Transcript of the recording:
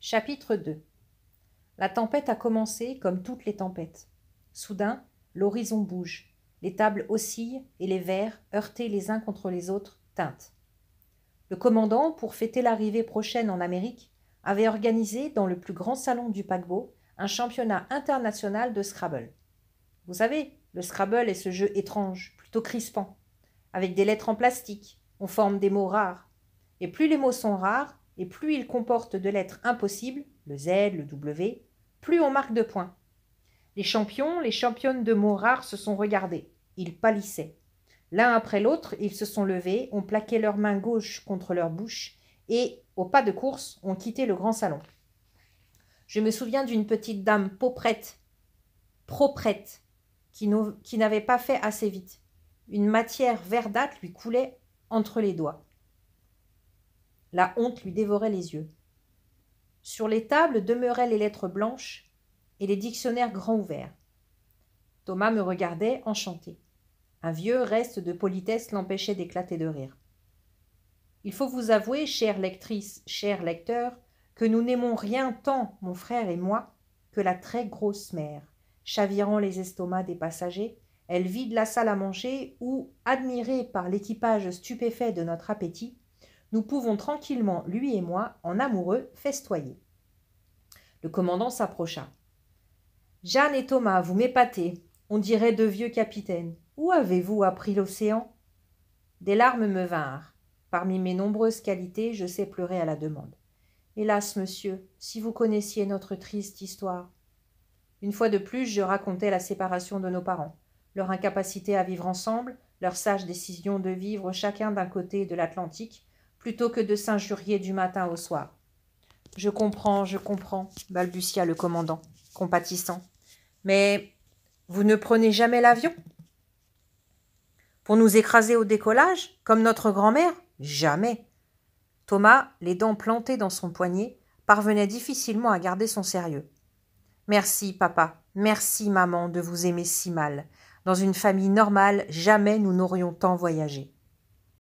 Chapitre 2 La tempête a commencé comme toutes les tempêtes. Soudain, l'horizon bouge, les tables oscillent et les verres, heurtés les uns contre les autres, tintent. Le commandant, pour fêter l'arrivée prochaine en Amérique, avait organisé dans le plus grand salon du paquebot un championnat international de Scrabble. Vous savez, le Scrabble est ce jeu étrange, plutôt crispant. Avec des lettres en plastique, on forme des mots rares. Et plus les mots sont rares, et plus il comporte de lettres impossibles, le Z, le W, plus on marque de points. Les champions, les championnes de mots rares se sont regardés. Ils pâlissaient. L'un après l'autre, ils se sont levés, ont plaqué leur main gauche contre leur bouche et, au pas de course, ont quitté le grand salon. Je me souviens d'une petite dame pauprette, proprette, qui n'avait pas fait assez vite. Une matière verdâtre lui coulait entre les doigts. La honte lui dévorait les yeux. Sur les tables demeuraient les lettres blanches et les dictionnaires grands ouverts. Thomas me regardait, enchanté. Un vieux reste de politesse l'empêchait d'éclater de rire. Il faut vous avouer, chère lectrice, cher lecteur, que nous n'aimons rien tant, mon frère et moi, que la très grosse mer. Chavirant les estomacs des passagers, elle vide la salle à manger où, admirée par l'équipage stupéfait de notre appétit, nous pouvons tranquillement, lui et moi, en amoureux, festoyer. Le commandant s'approcha. Jeanne et Thomas, vous m'épatez. On dirait de vieux capitaines. Où avez-vous appris l'océan Des larmes me vinrent. Parmi mes nombreuses qualités, je sais pleurer à la demande. Hélas, monsieur, si vous connaissiez notre triste histoire. Une fois de plus, je racontais la séparation de nos parents, leur incapacité à vivre ensemble, leur sage décision de vivre chacun d'un côté de l'Atlantique, plutôt que de s'injurier du matin au soir. Je comprends, je comprends, balbutia le commandant, compatissant. Mais vous ne prenez jamais l'avion Pour nous écraser au décollage, comme notre grand-mère Jamais. Thomas, les dents plantées dans son poignet, parvenait difficilement à garder son sérieux. Merci, papa, merci, maman, de vous aimer si mal. Dans une famille normale, jamais nous n'aurions tant voyagé.